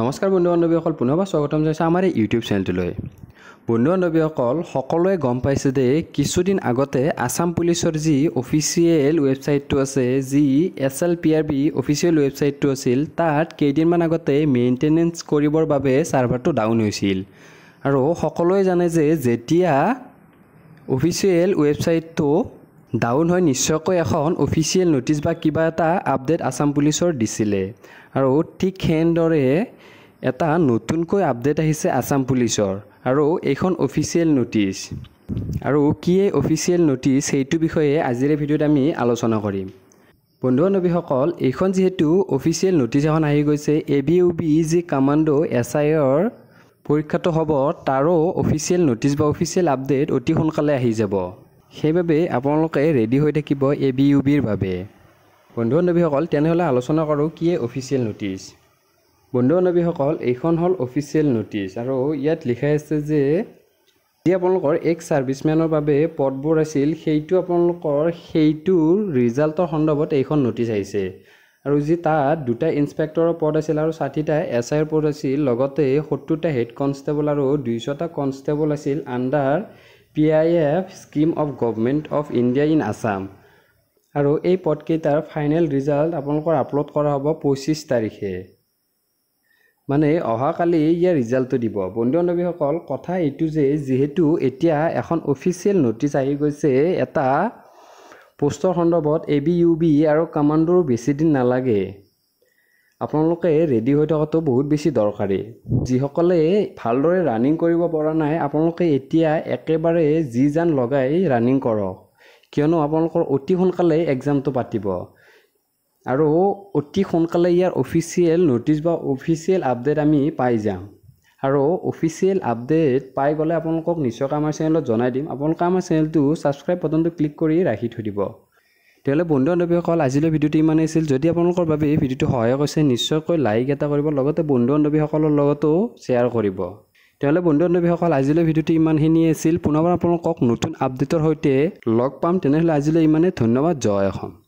নমস্কাৰ বন্ধু বান্ধৱীসকল পুনৰবাৰ স্বাগতম জনাইছোঁ আমাৰ এই ইউটিউব চেনেলটোলৈ বন্ধু বান্ধৱীসকল সকলোৱে গম পাইছে যে কিছুদিন আগতে আছাম পুলিচৰ যি অফিচিয়েল ৱেবছাইটটো আছে যি S L P R B official ৱেবছাইটটো আছিল তাত কেইদিনমান আগতে মেইনটেনেঞ্চ কৰিবৰ বাবে ছাৰ্ভাৰটো ডাউন হৈছিল আৰু সকলোৱে জানে যে যেতিয়া অফিচিয়েল ৱেবছাইটটো ডাউন হয় নিশ্চয়কৈ এখন অফিচিয়েল নটিচ বা কিবা এটা আপডেট আছাম পুলিচৰ দিছিলে আৰু ঠিক সেইদৰে এটা নতুনকৈ আপডেট আহিছে আছাম পুলিচৰ আৰু এইখন অফিচিয়েল নটিচ আৰু কিয়ে অফিচিয়েল নটিচ সেইটো বিষয়ে আজিৰে ভিডিঅ'ত আমি আলোচনা কৰিম বন্ধু বান্ধৱীসকল এইখন যিহেতু অফিচিয়েল নটিচ এখন আহি গৈছে এ বি ইউ বি যি কামাণ্ডো এছ আই অৰ পৰীক্ষাটো হ'ব তাৰো অফিচিয়েল নটিচ বা অফিচিয়েল আপডেট অতি সোনকালে আহি যাব সেইবাবে আপোনালোকে ৰেডি হৈ থাকিব এ বি ইউ বিৰ বাবে বন্ধু বান্ধৱীসকল তেনেহ'লে আলোচনা কৰোঁ কি অফিচিয়েল নটিচ বন্ধু বান্ধৱীসকল এইখন হ'ল অফিচিয়েল নটিচ আৰু ইয়াত লিখাই আছে যে যি আপোনালোকৰ এক ছাৰ্ভিচমেনৰ বাবে পদবোৰ আছিল সেইটো আপোনালোকৰ সেইটোৰ ৰিজাল্টৰ সন্দৰ্ভত এইখন নটিচ আহিছে আৰু যি তাত দুটা ইনস্পেক্টৰৰ পদ আছিল আৰু ষাঠিটা এছ আইৰ পদ আছিল লগতে সত্তৰটা হেড কনষ্টেবল আৰু দুইশটা কনষ্টেবল আছিল under P I F scheme of government of India in Assam আৰু এই পদকেইটাৰ ফাইনেল ৰিজাল্ট আপোনালোকৰ আপলোড কৰা হ'ব পঁচিছ তাৰিখে মানে অহাকালি ইয়াৰ ৰিজাল্টটো দিব বন্ধু বান্ধৱীসকল কথা এইটো যে যিহেতু এতিয়া এখন অফিচিয়েল ন'টিচ আহি গৈছে এটা পোষ্টৰ সন্দৰ্ভত এ বি ইউ বি আৰু কমাণ্ডৰো বেছিদিন নালাগে আপোনালোকে ৰেডি হৈ থকাটো বহুত বেছি দৰকাৰী যিসকলে ভালদৰে ৰানিং কৰিব পৰা নাই আপোনালোকে এতিয়া একেবাৰে যি যান লগাই ৰানিং কৰক কিয়নো আপোনালোকৰ অতি সোনকালে এক্সামটো পাতিব আৰু অতি সোনকালে ইয়াৰ অফিচিয়েল ন'টিছ বা অফিচিয়েল আপডেট আমি পাই যাম আৰু অফিচিয়েল আপডেট পাই গ'লে আপোনালোকক নিশ্চয়কৈ আমাৰ চেনেলত জনাই দিম আপোনালোকে আমাৰ চেনেলটো ছাবস্ক্ৰাইব বটনটো ক্লিক কৰি ৰাখি থৈ দিব তেওঁলোকে বন্ধু বান্ধৱীসকল আজিলৈ ভিডিঅ'টো ইমানেই আছিল যদি আপোনালোকৰ বাবে এই ভিডিঅ'টো সহায়ক হৈছে নিশ্চয়কৈ লাইক এটা কৰিব লগতে বন্ধু বান্ধৱীসকলৰ লগতো শ্বেয়াৰ কৰিব তেওঁলোকে বন্ধু বান্ধৱীসকল আজিলৈ ভিডিঅ'টো ইমানখিনিয়ে আছিল পুনৰবাৰ আপোনালোকক নতুন আপডেটৰ সৈতে লগ পাম তেনেহ'লে আজিলৈ ইমানেই ধন্যবাদ জয় অসম